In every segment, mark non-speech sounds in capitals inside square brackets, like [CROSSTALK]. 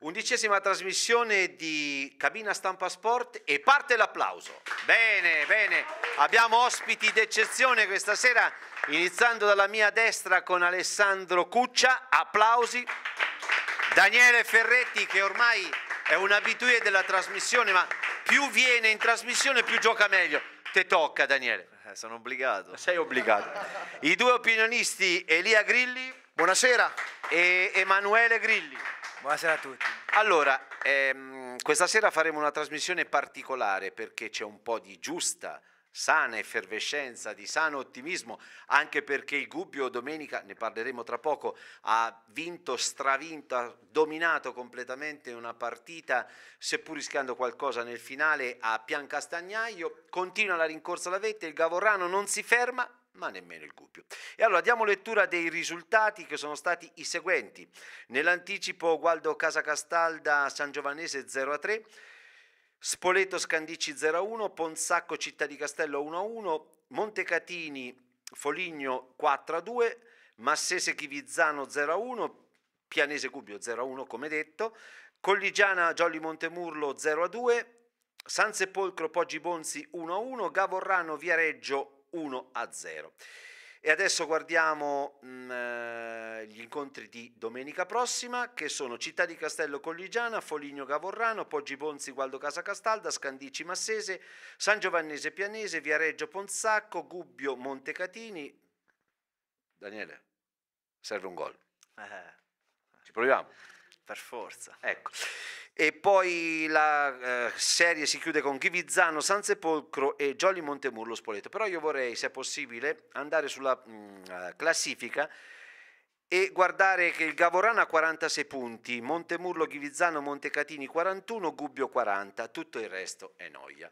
Undicesima trasmissione di Cabina Stampa Sport e parte l'applauso. Bene, bene. Abbiamo ospiti d'eccezione questa sera, iniziando dalla mia destra con Alessandro Cuccia. Applausi. Daniele Ferretti che ormai è un abitué della trasmissione, ma più viene in trasmissione più gioca meglio. Te tocca Daniele. Eh, sono obbligato. Sei obbligato. I due opinionisti Elia Grilli. Buonasera. E Emanuele Grilli. Buonasera a tutti. Allora, ehm, questa sera faremo una trasmissione particolare perché c'è un po' di giusta, sana effervescenza, di sano ottimismo, anche perché il Gubbio domenica, ne parleremo tra poco, ha vinto, stravinto, ha dominato completamente una partita, seppur rischiando qualcosa nel finale a Piancastagnaio, continua la rincorsa alla vetta, il Gavorrano non si ferma, ma nemmeno il Gubbio. E allora diamo lettura dei risultati che sono stati i seguenti. Nell'anticipo Gualdo Casacastalda San Giovanese 0 a 3, Spoleto Scandici 0 a 1, Ponsacco Città di Castello 1 a 1, Montecatini Foligno 4 a 2, Massese Chivizzano 0 a 1, Pianese Gubbio 0 a 1 come detto, Colligiana Giolli Montemurlo 0 a 2, San Sepolcro Poggi Bonzi 1 a 1, Gavorrano Viareggio 1 a 0. E adesso guardiamo mh, mm, eh, gli incontri di domenica prossima, che sono Città di Castello Colligiana, Foligno Gavorrano, Poggi Bonzi, Gualdo Casa Castalda, Scandici Massese, San Giovannese Pianese, Viareggio Ponzacco, Gubbio Montecatini. Daniele, serve un gol. Eh. Ci proviamo. Per forza. Ecco. E poi la eh, serie si chiude con Ghivizzano, San Sepolcro e Jolly Montemurlo Spoleto. Però io vorrei, se è possibile, andare sulla mh, mm, eh, classifica e guardare che il Gavorana ha 46 punti, Montemurlo, Ghivizzano, Montecatini 41, Gubbio 40, tutto il resto è noia,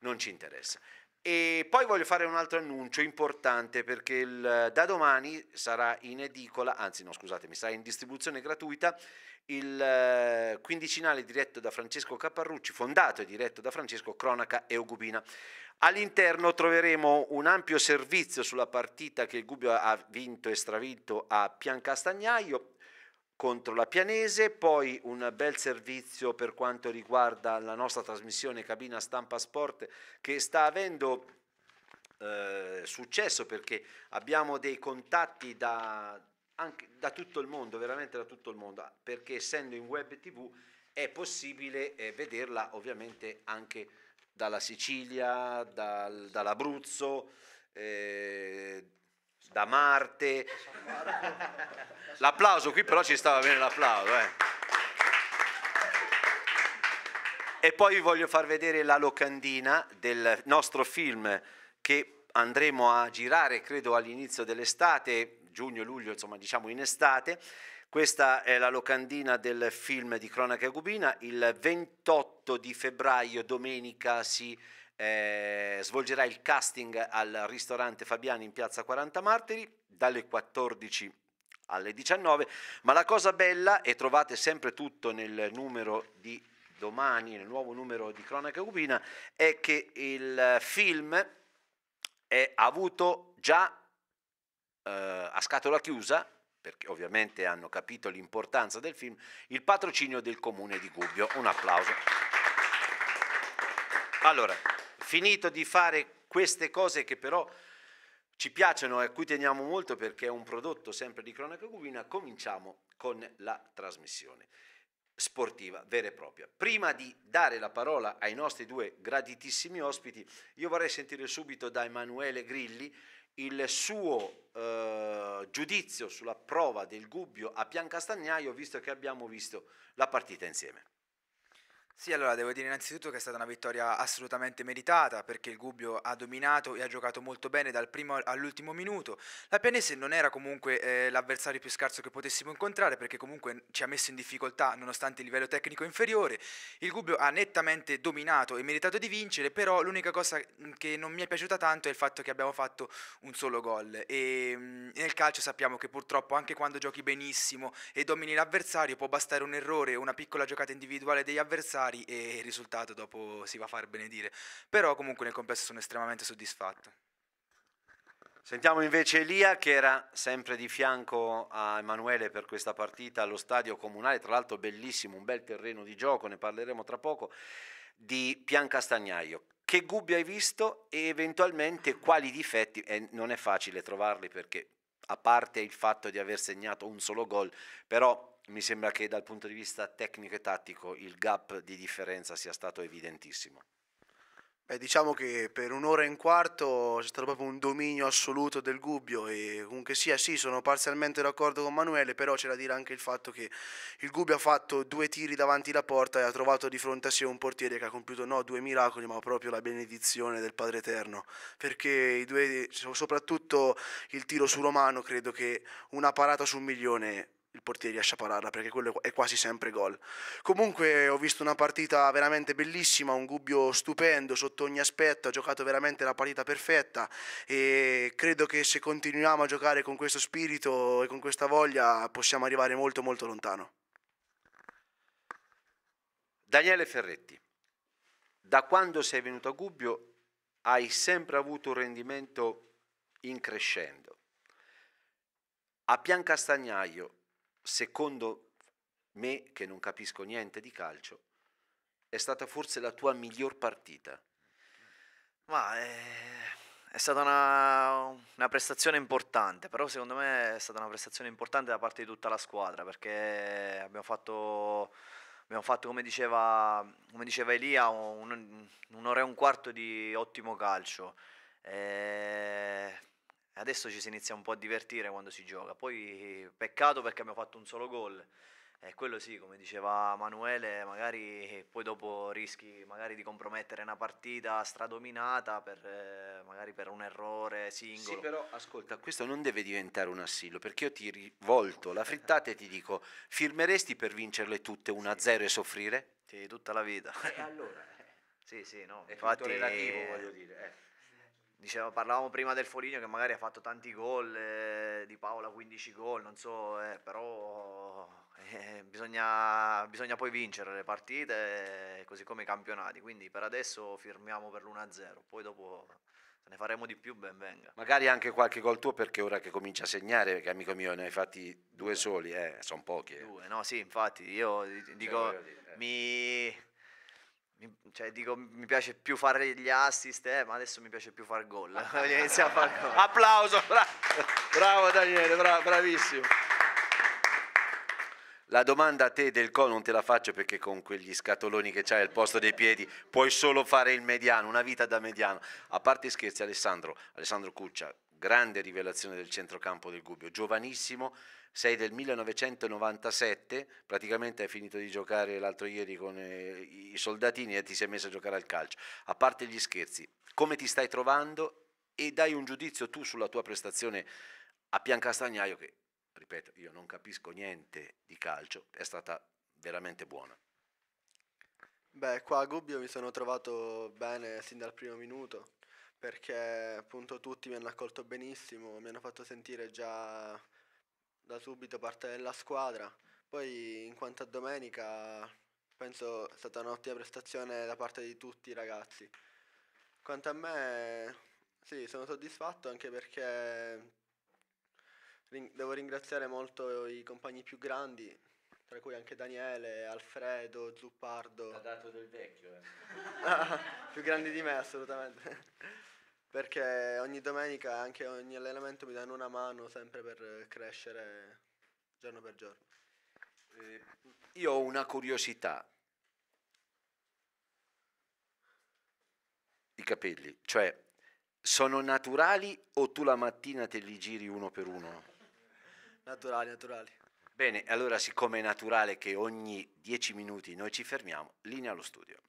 non ci interessa. E poi voglio fare un altro annuncio importante perché il, eh, da domani sarà in edicola, anzi no scusatemi, sarà in distribuzione gratuita il eh, quindicinale diretto da Francesco Caparrucci, fondato e diretto da Francesco Cronaca e Ugubina. All'interno troveremo un ampio servizio sulla partita che il Gubbio ha vinto e stravinto a Piancastagnaio contro la Pianese, poi un bel servizio per quanto riguarda la nostra trasmissione Cabina Stampa Sport che sta avendo eh, successo perché abbiamo dei contatti da, anche, da tutto il mondo, veramente da tutto il mondo, perché essendo in web tv è possibile eh, vederla ovviamente anche dalla Sicilia, dal, dall'Abruzzo. Eh, da Marte. L'applauso qui però ci stava bene l'applauso. Eh. E poi vi voglio far vedere la locandina del nostro film che andremo a girare, credo, all'inizio dell'estate, giugno-luglio, insomma, diciamo in estate. Questa è la locandina del film di Cronaca Gubina. Il 28 di febbraio, domenica, si eh, svolgerà il casting al ristorante Fabiani in piazza 40 Martiri dalle 14 alle 19. Ma la cosa bella, e trovate sempre tutto nel numero di domani, nel nuovo numero di Cronaca Cubina, è che il film è, avuto già eh, a scatola chiusa perché ovviamente hanno capito l'importanza del film, il patrocinio del comune di Gubbio. Un applauso. Allora, finito di fare queste cose che però ci piacciono e a cui teniamo molto perché è un prodotto sempre di cronaca cubina, cominciamo con la trasmissione sportiva vera e propria. Prima di dare la parola ai nostri due graditissimi ospiti, io vorrei sentire subito da Emanuele Grilli il suo eh, giudizio sulla prova del Gubbio a Piancastagnaio, visto che abbiamo visto la partita insieme. Sì, allora devo dire innanzitutto che è stata una vittoria assolutamente meritata perché il Gubbio ha dominato e ha giocato molto bene dal primo all'ultimo minuto. La Pianese non era comunque eh, l'avversario più scarso che potessimo incontrare perché comunque ci ha messo in difficoltà nonostante il livello tecnico inferiore. Il Gubbio ha nettamente dominato e meritato di vincere, però l'unica cosa che non mi è piaciuta tanto è il fatto che abbiamo fatto un solo gol e mh, mm, nel calcio sappiamo che purtroppo anche quando giochi benissimo e domini l'avversario può bastare un errore, una piccola giocata individuale degli avversari pari e il risultato dopo si va a far benedire. Però comunque nel complesso sono estremamente soddisfatto. Sentiamo invece Elia che era sempre di fianco a Emanuele per questa partita allo stadio comunale, tra l'altro bellissimo, un bel terreno di gioco, ne parleremo tra poco, di Piancastagnaio. Che gubbi hai visto e eventualmente quali difetti, eh, non è facile trovarli perché a parte il fatto di aver segnato un solo gol, però mi sembra che dal punto di vista tecnico e tattico il gap di differenza sia stato evidentissimo. Beh, diciamo che per un'ora e un quarto c'è stato proprio un dominio assoluto del Gubbio e comunque sia sì, sono parzialmente d'accordo con Manuele, però c'è da dire anche il fatto che il Gubbio ha fatto due tiri davanti la porta e ha trovato di fronte a sé un portiere che ha compiuto no due miracoli, ma proprio la benedizione del Padre Eterno, perché i due, soprattutto il tiro su Romano credo che una parata su un milione il portiere riesce a pararla perché quello è quasi sempre gol. Comunque ho visto una partita veramente bellissima, un Gubbio stupendo sotto ogni aspetto, ha giocato veramente la partita perfetta e credo che se continuiamo a giocare con questo spirito e con questa voglia possiamo arrivare molto molto lontano. Daniele Ferretti, da quando sei venuto a Gubbio hai sempre avuto un rendimento in crescendo. A Piancastagnaio secondo me, che non capisco niente di calcio, è stata forse la tua miglior partita. Ma eh, è stata una, una, prestazione importante, però secondo me è stata una prestazione importante da parte di tutta la squadra, perché abbiamo fatto, abbiamo fatto come, diceva, come, diceva, Elia, un, un'ora e un quarto di ottimo calcio. Eh, Adesso ci si inizia un po' a divertire quando si gioca. Poi peccato perché abbiamo fatto un solo gol. E eh, quello sì, come diceva Manuele, magari poi dopo rischi magari di compromettere una partita stradominata per, eh, magari per un errore singolo. Sì, però ascolta, questo non deve diventare un assillo, perché io ti rivolto la frittata e ti dico, firmeresti per vincerle tutte 1-0 sì. e soffrire? Sì, tutta la vita. E allora? [LAUGHS] sì, sì, no. È infatti, relativo, voglio dire. Eh. Dicevo, parlavamo prima del Foligno che magari ha fatto tanti gol, eh, di Paola 15 gol, non so, eh, però eh, bisogna, bisogna, poi vincere le partite, eh, così come i campionati. Quindi per adesso firmiamo per l'1-0, poi dopo se ne faremo di più, ben venga. Magari anche qualche gol tuo perché ora che comincia a segnare, perché amico mio ne hai fatti due soli, eh, sono pochi. Eh. Due, no sì, infatti, io cioè, dico, mi mi, cioè, dico, mi piace più fare gli assist, eh, ma adesso mi piace più far gol. Ah. [LAUGHS] Iniziamo a far gol. Applauso, bra- [LAUGHS] bravo Daniele, bra- bravissimo. La domanda a te del co non te la faccio perché con quegli scatoloni che c'hai al posto dei piedi puoi solo fare il mediano, una vita da mediano. A parte scherzi Alessandro, Alessandro Cuccia, grande rivelazione del centrocampo del Gubbio, giovanissimo, sei del 1997, praticamente hai finito di giocare l'altro ieri con eh, i soldatini e ti sei messo a giocare al calcio. A parte gli scherzi, come ti stai trovando e dai un giudizio tu sulla tua prestazione a Piancastagnaio che, ripeto, io non capisco niente di calcio, è stata veramente buona. Beh, qua a Gubbio mi sono trovato bene sin dal primo minuto perché appunto tutti mi hanno accolto benissimo, mi hanno fatto sentire già subito parte della squadra. Poi in quanto a domenica penso è stata un'ottima prestazione da parte di tutti i ragazzi. Quanto a me sì, sono soddisfatto anche perché ring- devo ringraziare molto i compagni più grandi, tra cui anche Daniele, Alfredo, Zuppardo. Ha dato del vecchio, eh. [LAUGHS] più grandi di me assolutamente perché ogni domenica e anche ogni allenamento mi danno una mano sempre per crescere giorno per giorno. Eh, io ho una curiosità. I capelli, cioè sono naturali o tu la mattina te li giri uno per uno? Naturali, naturali. Bene, allora siccome è naturale che ogni 10 minuti noi ci fermiamo, linea allo studio.